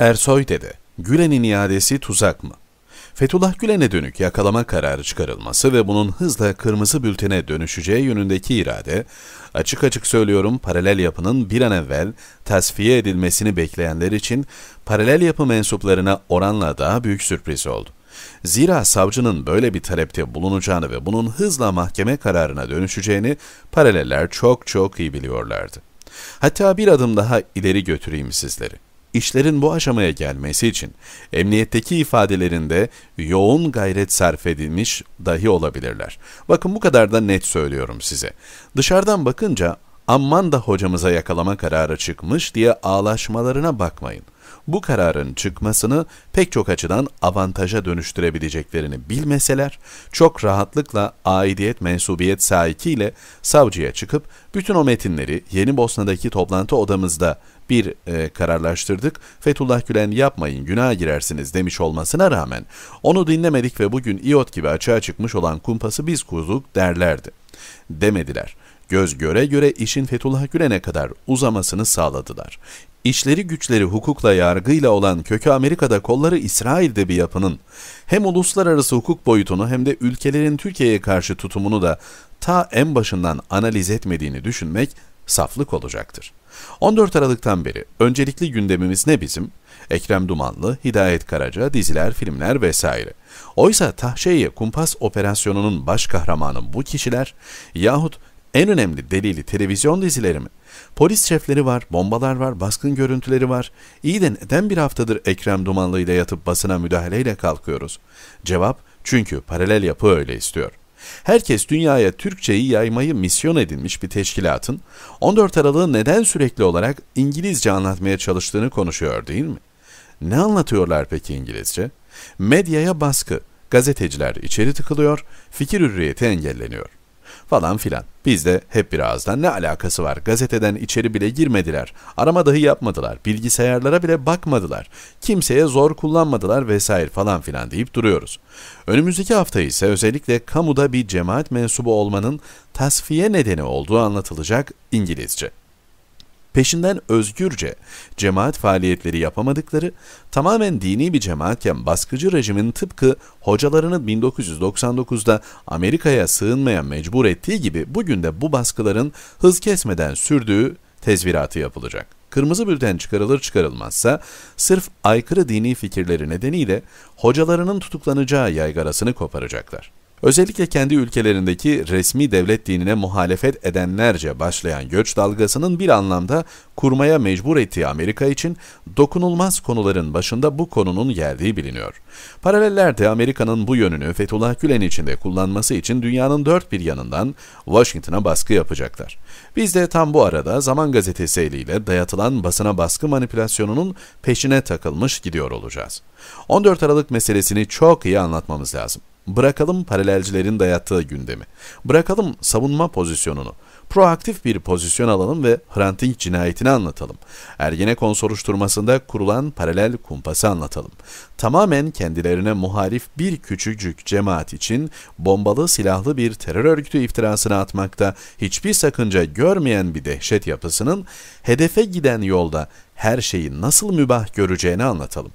Ersoy dedi, Gülen'in iadesi tuzak mı? Fethullah Gülen'e dönük yakalama kararı çıkarılması ve bunun hızla kırmızı bültene dönüşeceği yönündeki irade, açık açık söylüyorum paralel yapının bir an evvel tasfiye edilmesini bekleyenler için paralel yapı mensuplarına oranla daha büyük sürpriz oldu. Zira savcının böyle bir talepte bulunacağını ve bunun hızla mahkeme kararına dönüşeceğini paraleller çok çok iyi biliyorlardı. Hatta bir adım daha ileri götüreyim sizleri. İşlerin bu aşamaya gelmesi için emniyetteki ifadelerinde yoğun gayret sarf edilmiş dahi olabilirler. Bakın bu kadar da net söylüyorum size. Dışarıdan bakınca aman da hocamıza yakalama kararı çıkmış diye ağlaşmalarına bakmayın bu kararın çıkmasını pek çok açıdan avantaja dönüştürebileceklerini bilmeseler, çok rahatlıkla aidiyet mensubiyet sahikiyle savcıya çıkıp bütün o metinleri Yeni Bosna'daki toplantı odamızda bir e, kararlaştırdık. Fethullah Gülen yapmayın günah girersiniz demiş olmasına rağmen onu dinlemedik ve bugün iot gibi açığa çıkmış olan kumpası biz kurduk derlerdi. Demediler göz göre göre işin Fethullah Gülen'e kadar uzamasını sağladılar. İşleri güçleri hukukla yargıyla olan kökü Amerika'da kolları İsrail'de bir yapının hem uluslararası hukuk boyutunu hem de ülkelerin Türkiye'ye karşı tutumunu da ta en başından analiz etmediğini düşünmek saflık olacaktır. 14 Aralık'tan beri öncelikli gündemimiz ne bizim? Ekrem Dumanlı, Hidayet Karaca, diziler, filmler vesaire. Oysa Tahşeye Kumpas Operasyonu'nun baş kahramanı bu kişiler yahut en önemli delili televizyon dizileri mi? Polis şefleri var, bombalar var, baskın görüntüleri var. İyi de neden bir haftadır Ekrem Dumanlı ile yatıp basına müdahaleyle kalkıyoruz? Cevap, çünkü paralel yapı öyle istiyor. Herkes dünyaya Türkçeyi yaymayı misyon edinmiş bir teşkilatın 14 Aralık'ı neden sürekli olarak İngilizce anlatmaya çalıştığını konuşuyor değil mi? Ne anlatıyorlar peki İngilizce? Medyaya baskı, gazeteciler içeri tıkılıyor, fikir hürriyeti engelleniyor falan filan. Biz de hep bir ağızdan ne alakası var? Gazeteden içeri bile girmediler. Arama dahi yapmadılar. Bilgisayarlara bile bakmadılar. Kimseye zor kullanmadılar vesaire falan filan deyip duruyoruz. Önümüzdeki hafta ise özellikle kamuda bir cemaat mensubu olmanın tasfiye nedeni olduğu anlatılacak İngilizce peşinden özgürce cemaat faaliyetleri yapamadıkları, tamamen dini bir cemaatken baskıcı rejimin tıpkı hocalarını 1999'da Amerika'ya sığınmaya mecbur ettiği gibi bugün de bu baskıların hız kesmeden sürdüğü tezviratı yapılacak. Kırmızı bülten çıkarılır çıkarılmazsa sırf aykırı dini fikirleri nedeniyle hocalarının tutuklanacağı yaygarasını koparacaklar. Özellikle kendi ülkelerindeki resmi devlet dinine muhalefet edenlerce başlayan göç dalgasının bir anlamda kurmaya mecbur ettiği Amerika için dokunulmaz konuların başında bu konunun geldiği biliniyor. Paralellerde Amerika'nın bu yönünü Fethullah Gülen içinde kullanması için dünyanın dört bir yanından Washington'a baskı yapacaklar. Biz de tam bu arada Zaman Gazetesi eliyle dayatılan basına baskı manipülasyonunun peşine takılmış gidiyor olacağız. 14 Aralık meselesini çok iyi anlatmamız lazım. Bırakalım paralelcilerin dayattığı gündemi. Bırakalım savunma pozisyonunu. Proaktif bir pozisyon alalım ve Hrant Dink cinayetini anlatalım. Ergenekon soruşturmasında kurulan paralel kumpası anlatalım. Tamamen kendilerine muhalif bir küçücük cemaat için bombalı silahlı bir terör örgütü iftirasını atmakta hiçbir sakınca görmeyen bir dehşet yapısının hedefe giden yolda her şeyi nasıl mübah göreceğini anlatalım.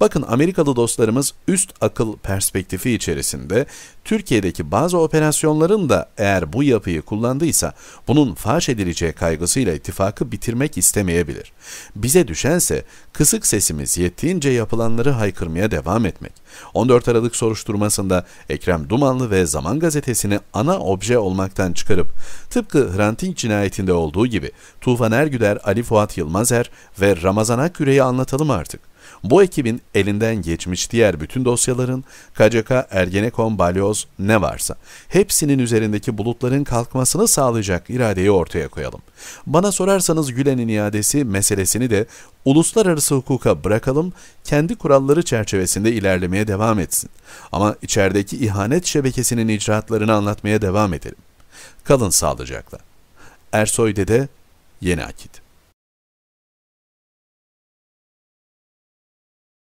Bakın Amerikalı dostlarımız üst akıl perspektifi içerisinde Türkiye'deki bazı operasyonların da eğer bu yapıyı kullandıysa bunun faş edileceği kaygısıyla ittifakı bitirmek istemeyebilir. Bize düşense kısık sesimiz yettiğince yapılanları haykırmaya devam etmek. 14 Aralık soruşturmasında Ekrem Dumanlı ve Zaman Gazetesi'ni ana obje olmaktan çıkarıp tıpkı Hrant Dink cinayetinde olduğu gibi Tufan Ergüder, Ali Fuat Yılmazer ve Ramazan Akküre'yi anlatalım artık. Bu ekibin elinden geçmiş diğer bütün dosyaların, KCK, Ergenekon, Balyoz ne varsa hepsinin üzerindeki bulutların kalkmasını sağlayacak iradeyi ortaya koyalım. Bana sorarsanız Gülen'in iadesi meselesini de uluslararası hukuka bırakalım, kendi kuralları çerçevesinde ilerlemeye devam etsin. Ama içerideki ihanet şebekesinin icraatlarını anlatmaya devam edelim. Kalın sağlıcakla. Ersoy Dede, Yeni Akit.